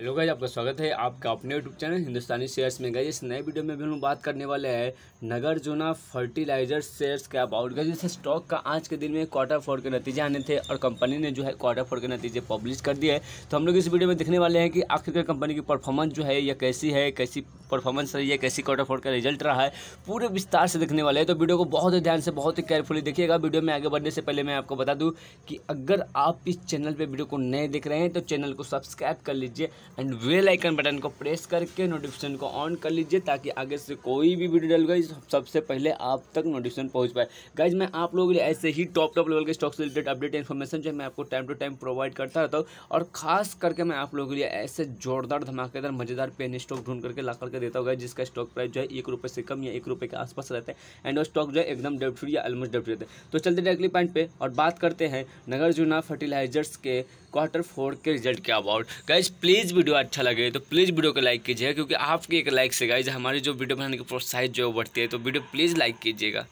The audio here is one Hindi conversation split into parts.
हेलो गाइज आपका स्वागत है आपका अपने यूट्यूब चैनल हिंदुस्तानी शेयर्स में गए इस नए वीडियो में भी हम बात करने वाले हैं नगर जोना फर्टिलाइजर शेयर्स के अबाउट गए जैसे स्टॉक का आज के दिन में क्वार्टर फोर के नतीजे आने थे और कंपनी ने जो है क्वार्टर फोर के नतीजे पब्लिश कर दिए तो हम लोग इस वीडियो में देखने वाले हैं कि आखिरकार कंपनी की परफॉर्मेंस जो है यह कैसी है कैसी परफॉर्मेंस रही है कैसी क्वार्टर फोर का रिजल्ट रहा है पूरे विस्तार से देखने वाले हैं तो वीडियो को बहुत ही ध्यान से बहुत ही केयरफुली देखिएगा वीडियो में आगे बढ़ने से पहले मैं आपको बता दूँ कि अगर आप इस चैनल पर वीडियो को नए देख रहे हैं तो चैनल को सब्सक्राइब कर लीजिए एंड वेल आइकन बटन को प्रेस करके नोटिफिकेशन को ऑन कर लीजिए ताकि आगे से कोई भी वीडियो डल गई सबसे पहले आप तक नोटिफिकेशन पहुँच पाए गाइज मैं आप लोगों के लिए ऐसे ही टॉप टॉप लेवल के स्टॉक से रिलेटेड अपडेट इन्फॉर्मेशन जो मैं आपको टाइम टू टाइम प्रोवाइड करता रहता हूँ और खास करके मैं आप लोगों के लिए ऐसे जोरदार धमाकेदार मजेदार पेन स्टॉक ढूंढ करके ला करके देता होगा जिसका स्टॉक प्राइस जो है एक रुपये से कम या एक रुपये के आसपास रहता है एंड वो स्टॉक जो है एकदम डेप फ्री या ऑलमोस्ट डेप्ट रहता है तो चलते डायरेक्टली पॉइंट पे और बात करते हैं नगर जुना फर्टिलाइजर्स के क्वार्टर फोर के रिजल्ट के अबाउट गाइज प्लीज़ वीडियो अच्छा लगे तो प्लीज़ वीडियो को लाइक कीजिएगा क्योंकि आपके एक लाइक से गाइज हमारी जो वीडियो बनाने की प्रोत्साहित जो बढ़ती है तो वीडियो प्लीज़ लाइक कीजिएगा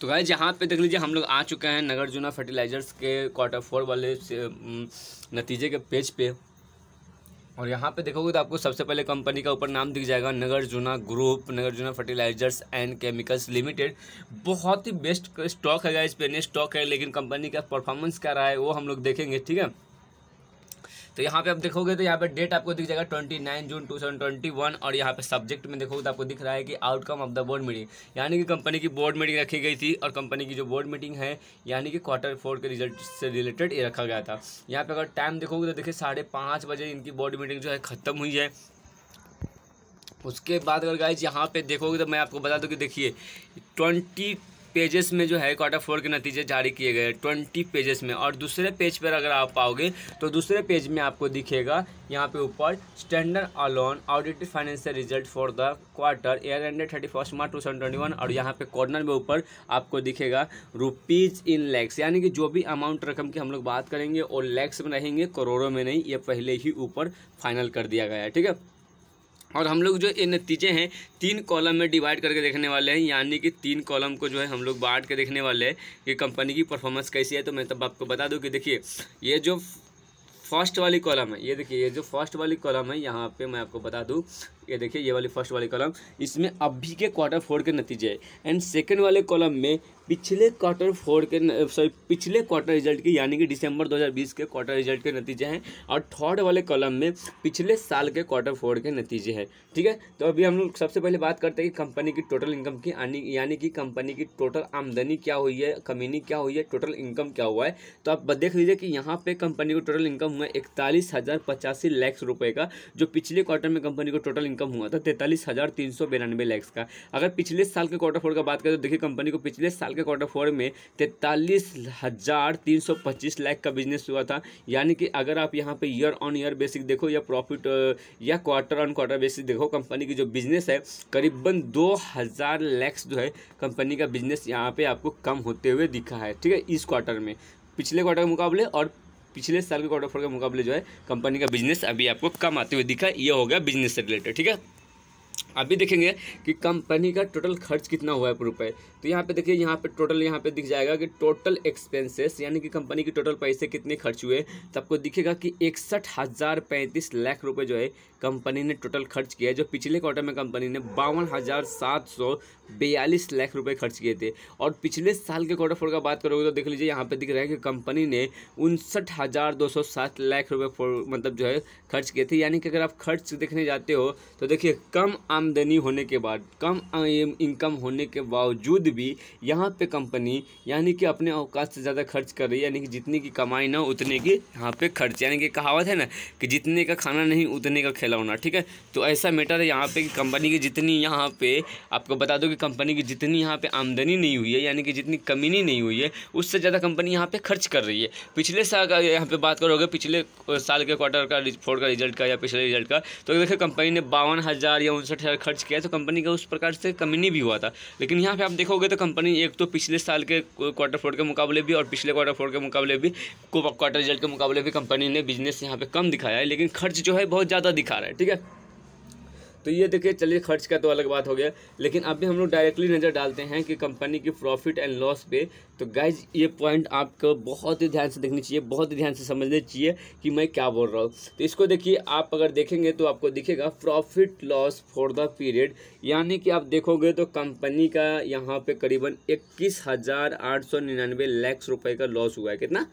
तो गाइज यहाँ पे देख लीजिए हम लोग आ चुके हैं नगर जुना फर्टिलाइजर्स के क्वार्टर फोर वाले नतीजे के पेज पे और यहाँ पे देखोगे तो आपको सबसे पहले कंपनी का ऊपर नाम दिख जाएगा नगर जुना group Nagar Nagarjuna fertilisers and chemicals limited बहुत ही बेस्ट स्टॉक है इस पे स्टॉक है लेकिन कंपनी का परफॉर्मेंस क्या रहा है वो हम लोग देखेंगे ठीक है तो यहाँ पे आप देखोगे तो यहाँ पे डेट आपको दिख जाएगा twenty nine June two thousand twenty one और यहाँ पे सब्जेक्ट में देखोगे तो आपको दिख रहा है कि outcome of the board meeting यानी कि कंपनी की बोर्ड मीटिंग रखी गई थी और कंपनी की जो बोर्ड मीटिंग है यानी कि क्वार्टर फोर के रिजल्ट से रिलेटेड ये रखा गया था यहाँ पे अगर टाइम देखोगे तो देखिए साढ़े पाँच बजे इनकी बोर्ड मीटिंग जो है ख़त्म हुई है उसके बाद अगर गाइज यहाँ पे देखोगे तो मैं आपको बता दूँ कि देखिए ट्वेंटी पेजेस में जो है क्वार्टर फोर के नतीजे जारी किए गए ट्वेंटी पेजेस में और दूसरे पेज पर अगर आप आओगे तो दूसरे पेज में आपको दिखेगा यहाँ पे ऊपर standalone audited financial result for the quarter year ended thirty first March two twenty one और यहाँ पे कॉर्नर में ऊपर आपको दिखेगा रुपीज़ इन लैक्स यानी कि जो भी अमाउंट रकम की हम लोग बात करेंगे और लैक्स में रहेंगे करोड़ों में नहीं ये पहले ही ऊपर फाइनल कर दिया गया है ठीक है और हम लोग जो ये नतीजे हैं तीन कॉलम में डिवाइड करके देखने वाले हैं यानी कि तीन कॉलम को जो है हम लोग बांट के देखने वाले हैं कि कंपनी की परफॉर्मेंस कैसी है तो मैं तब आपको बता दूं कि देखिए ये जो फर्स्ट वाली कॉलम है ये देखिए ये जो फर्स्ट वाली कॉलम है यहाँ पे मैं आपको बता दूँ ये देखिए ये वाली फर्स्ट वाली कॉलम इसमें अभी के क्वार्टर फोर के नतीजे एंड सेकेंड वाले कॉलम में पिछले क्वार्टर फोर के सॉरी पिछले क्वार्टर रिजल्ट के यानी कि दिसंबर 2020 के क्वार्टर रिजल्ट के नतीजे हैं और थर्ड वाले कॉलम में पिछले साल के क्वार्टर फोर के नतीजे हैं ठीक है तो अभी हम लोग सबसे पहले बात करते हैं कि कंपनी की टोटल इनकम की यानी कि कंपनी की टोटल आमदनी क्या हुई है कमीनी क्या हुई है टोटल इनकम क्या हुआ है तो आप देख लीजिए कि यहाँ पर कंपनी को टोटल इनकम हुआ है इकतालीस लाख रुपये का जो पिछले क्वार्टर में कंपनी को टोटल इनकम इनकम हुआ था तैंतालीस हज़ार तीन सौ बिरानवे लैक्स का अगर पिछले साल के क्वार्टर फोर का बात करें तो देखिए कंपनी को पिछले साल के क्वार्टर फोर में तैंतालीस हज़ार तीन सौ पच्चीस लाख का बिजनेस हुआ था यानी कि अगर आप यहाँ पे ईयर ऑन ईयर बेसिक देखो या प्रॉफिट या क्वार्टर ऑन क्वार्टर बेसिस देखो कंपनी की जो बिजनेस है करीबन दो हज़ार लैक्स जो है कंपनी का बिजनेस यहाँ पे आपको कम होते हुए दिखा है ठीक है इस क्वार्टर में पिछले क्वार्टर के मुकाबले और पिछले साल के क्वार्टर फोर के मुकाबले जो है कंपनी का बिजनेस अभी आपको कम आते हुए दिखा ये हो गया बिजनेस से रिलेटेड ठीक है अभी देखेंगे कि कंपनी का टोटल खर्च कितना हुआ है रुपए तो यहाँ पे देखिए यहाँ पे टोटल यहाँ पे दिख जाएगा कि टोटल एक्सपेंसेस यानी कि कंपनी के टोटल पैसे कितने खर्च हुए तो आपको दिखेगा कि इकसठ हज़ार पैंतीस लाख रुपए जो है कंपनी ने टोटल खर्च किया है जो पिछले क्वार्टर में कंपनी ने बावन हज़ार सात सौ बयालीस लाख रुपए खर्च किए थे और पिछले साल के क्वार्टर फोर का बात करोगे तो देख लीजिए यहाँ पर दिख रहा है कि कंपनी ने उनसठ हज़ार दो सौ सात लाख रुपये मतलब जो है खर्च किए थे यानी कि अगर आप खर्च देखने जाते हो तो देखिए कम आमदनी होने के बाद कम इनकम होने के बावजूद भी यहाँ पे कंपनी यानी कि अपने अवकाश से ज़्यादा खर्च कर रही है यानी कि जितनी की कमाई ना उतने की यहाँ पे खर्च यानी कि कहावत है ना कि जितने का खाना नहीं उतने का खिलौना ठीक है तो ऐसा मैटर है यहाँ पर कि कंपनी की जितनी यहाँ पर आपको बता दो कि कंपनी की जितनी यहाँ पर आमदनी नहीं हुई है यानी कि जितनी कमीनी नहीं हुई है उससे ज़्यादा कंपनी यहाँ पर खर्च कर रही है पिछले साल का यहाँ पर बात करोगे पिछले साल के क्वार्टर का फोर्थ का रिजल्ट का या पिछले रिजल्ट का तो देखिए कंपनी ने बावन हज़ार या उनसठ हज़ार खर्च किया तो कंपनी का उस प्रकार से कमी नहीं भी हुआ था लेकिन यहाँ पर आप देखो देखोगे तो कंपनी एक तो पिछले साल के क्वार्टर फोर के मुकाबले भी और पिछले क्वार्टर फोर के मुकाबले भी क्वार्टर रिजल्ट के मुकाबले भी कंपनी ने बिजनेस यहाँ पे कम दिखाया है लेकिन खर्च जो है बहुत ज़्यादा दिखा रहा है ठीक है तो ये देखिए चलिए खर्च का तो अलग बात हो गया लेकिन अभी हम लोग डायरेक्टली नज़र डालते हैं कि कंपनी की प्रॉफिट एंड लॉस पे तो गाइज ये पॉइंट आपको बहुत ही ध्यान से देखनी चाहिए बहुत ही ध्यान से समझना चाहिए कि मैं क्या बोल रहा हूँ तो इसको देखिए आप अगर देखेंगे तो आपको दिखेगा profit loss for the period यानी कि आप देखोगे तो कंपनी का यहाँ पर करीबन इक्कीस हज़ार आठ सौ निन्यानवे लैक्स रुपये का लॉस हुआ है कितना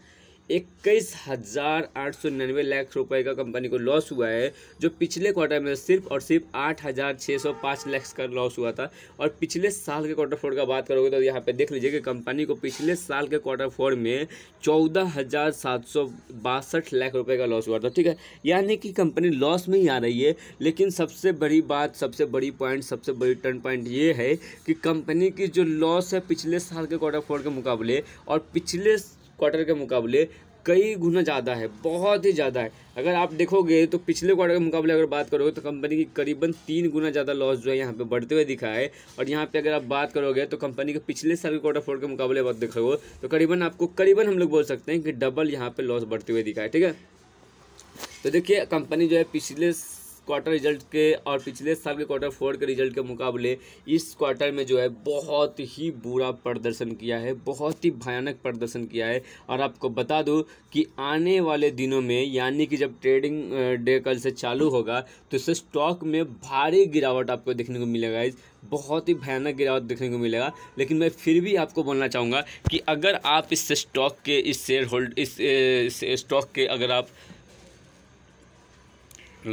इक्कीस हज़ार आठ सौ निन्यानवे लाख रुपए का कंपनी को लॉस हुआ है जो पिछले क्वार्टर में सिर्फ और सिर्फ आठ हज़ार छः सौ पाँच लाख का लॉस हुआ था और पिछले साल के क्वार्टर फोर का बात करोगे तो यहाँ पे देख लीजिए कि कंपनी को पिछले साल के क्वार्टर फोर में चौदह हज़ार सात सौ बासठ लाख रुपये का लॉस हुआ था ठीक है यानी कि कंपनी लॉस में ही आ रही है लेकिन सबसे बड़ी बात सबसे बड़ी पॉइंट सबसे बड़ी टर्न पॉइंट ये है कि कंपनी की जो लॉस है पिछले साल के क्वार्टर फोर के मुकाबले और पिछले क्वार्टर के मुकाबले कई गुना ज़्यादा है बहुत ही ज़्यादा है अगर आप देखोगे तो पिछले क्वार्टर के मुकाबले अगर बात करोगे तो कंपनी की करीबन तीन गुना ज़्यादा लॉस जो है यहाँ पे बढ़ते हुए दिखा है और यहाँ पे अगर आप बात करोगे तो कंपनी के पिछले साल के क्वार्टर फोर के मुकाबले बात देखोगे तो करीबन आपको करीबन हम लोग बोल सकते हैं कि डबल यहाँ पर लॉस बढ़ते हुए दिखा है ठीक है तो देखिए कंपनी जो है पिछले क्वार्टर रिजल्ट के और पिछले साल के क्वार्टर फोर के रिजल्ट के मुकाबले इस क्वार्टर में जो है बहुत ही बुरा प्रदर्शन किया है बहुत ही भयानक प्रदर्शन किया है और आपको बता दूँ कि आने वाले दिनों में यानी कि जब ट्रेडिंग डे कल से चालू होगा तो इससे स्टॉक में भारी गिरावट आपको देखने को मिलेगा इस बहुत ही भयानक गिरावट देखने को मिलेगा लेकिन मैं फिर भी आपको बोलना चाहूँगा कि अगर आप इस स्टॉक के इस शेयर होल्ड इस स्टॉक के अगर आप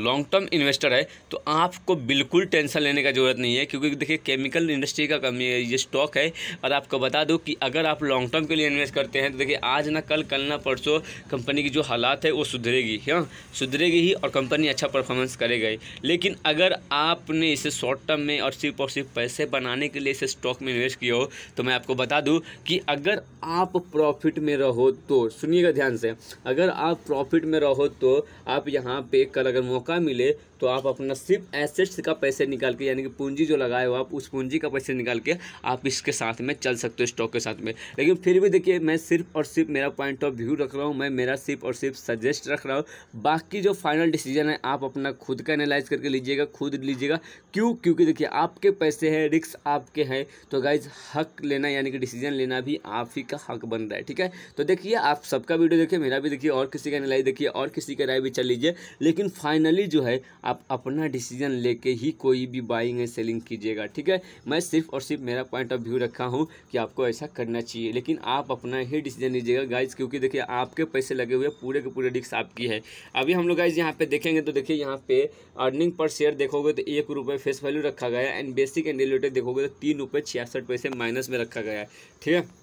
लॉन्ग टर्म इन्वेस्टर है तो आपको बिल्कुल टेंशन लेने का ज़रूरत नहीं है क्योंकि देखिए केमिकल इंडस्ट्री का कमी है ये स्टॉक है और आपको बता दूँ कि अगर आप लॉन्ग टर्म के लिए इन्वेस्ट करते हैं तो देखिए आज ना कल कल ना परसों कंपनी की जो हालात है वो सुधरेगी हाँ सुधरेगी ही और कंपनी अच्छा परफॉर्मेंस करेगा लेकिन अगर आपने इसे शॉर्ट टर्म में और सिर्फ और सिर्फ पैसे बनाने के लिए इसे स्टॉक में इन्वेस्ट किया हो तो मैं आपको बता दूँ कि अगर आप प्रॉफिट में रहो तो सुनिएगा ध्यान से अगर आप प्रॉफिट में रहो तो आप यहाँ पे कल अगर मौका मौका मिले तो आप अपना सिर्फ एसेट्स का पैसे निकाल के यानी कि पूंजी जो लगाए हो आप उस पूंजी का पैसे निकाल के आप इसके साथ में चल सकते हो स्टॉक के साथ में लेकिन फिर भी देखिए मैं सिर्फ और सिर्फ मेरा पॉइंट ऑफ व्यू रख रहा हूँ मैं मेरा सिर्फ और सिर्फ सजेस्ट रख रहा हूँ बाकी जो फाइनल डिसीजन है आप अपना खुद का एनालाइज करके लीजिएगा खुद लीजिएगा क्यों क्योंकि देखिए आपके पैसे हैं रिक्स आपके हैं तो गाइज हक लेना यानी कि डिसीजन लेना भी आप ही का हक बन रहा है ठीक है तो देखिए आप सबका वीडियो देखिए मेरा भी देखिए और किसी का एनालाइज देखिए और किसी का राय भी चल लीजिए लेकिन फाइनली जो है आप आप अपना डिसीजन लेके ही कोई भी बाइंग या सेलिंग कीजिएगा ठीक है मैं सिर्फ और सिर्फ मेरा पॉइंट ऑफ व्यू रखा हूँ कि आपको ऐसा करना चाहिए लेकिन आप अपना ही डिसीजन लीजिएगा गाइज क्योंकि देखिए आपके पैसे लगे हुए पूरे के पूरे रिक्स आपकी है अभी हम लोग गाइज यहाँ पे देखेंगे तो देखिए यहाँ पे अर्निंग पर शेयर देखोगे तो एक रुपये फेस वैल्यू रखा गया एंड बेसिक एंड रिलेटेड देखोगे तो तीन रुपये छियासठ पैसे माइनस में रखा गया है ठीक है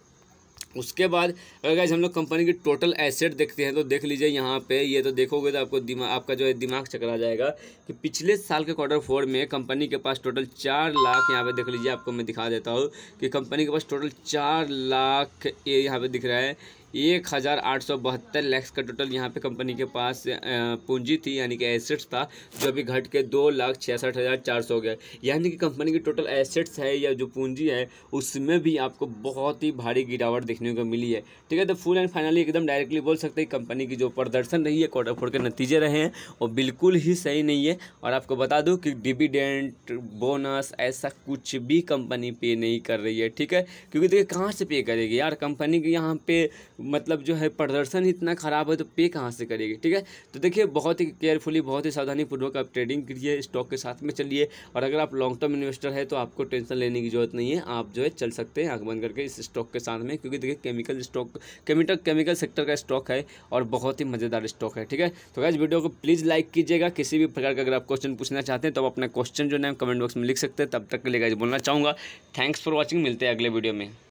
उसके बाद अगर गाइज हम लोग कंपनी की टोटल एसेट देखते हैं तो देख लीजिए यहाँ पे ये तो देखोगे तो आपको दिमाग आपका जो है दिमाग चकरा जाएगा कि पिछले साल के क्वार्टर फोर में कंपनी के पास टोटल चार लाख यहाँ पे देख लीजिए आपको मैं दिखा देता हूँ कि कंपनी के पास टोटल चार लाख ये यहाँ पे दिख रहा है एक हज़ार आठ सौ बहत्तर लैक्स का टोटल यहाँ पे कंपनी के पास पूंजी थी यानी कि एसेट्स था जो अभी घट के दो लाख छियासठ हज़ार चार सौ हो गया यानी कि कंपनी की टोटल एसेट्स है या जो पूंजी है उसमें भी आपको बहुत ही भारी गिरावट देखने को मिली है ठीक है तो फुल एंड फाइनली एकदम डायरेक्टली बोल सकते हैं कंपनी की जो प्रदर्शन रही है क्वार्टर फोर के नतीजे रहे हैं वो बिल्कुल ही सही नहीं है और आपको बता दूँ कि डिविडेंट बोनस ऐसा कुछ भी कंपनी पे नहीं कर रही है ठीक है क्योंकि देखिए कहाँ से पे करेगी यार कंपनी के यहाँ पे मतलब जो है प्रदर्शन इतना ख़राब है तो पे कहाँ से करेगी ठीक है तो देखिए बहुत ही केयरफुली बहुत ही सावधानीपूर्वक आप ट्रेडिंग करिए स्टॉक के साथ में चलिए और अगर आप लॉन्ग टर्म इन्वेस्टर है तो आपको टेंशन लेने की जरूरत नहीं है आप जो है चल सकते हैं आँख बंद करके इस स्टॉक के साथ में क्योंकि देखिए chemical stock chemical chemical sector का स्टॉक है और बहुत ही मज़ेदार स्टॉक है ठीक है तो क्या वीडियो को प्लीज़ लाइक कीजिएगा किसी भी प्रकार का अगर आप क्वेश्चन पूछना चाहते हैं तो आप अपना क्वेश्चन जो है कमेंट बॉक्स में लिख सकते हैं तब तक के लिए बोलना चाहूँगा थैंक्स फॉर वॉचिंग मिलते हैं अगले वीडियो में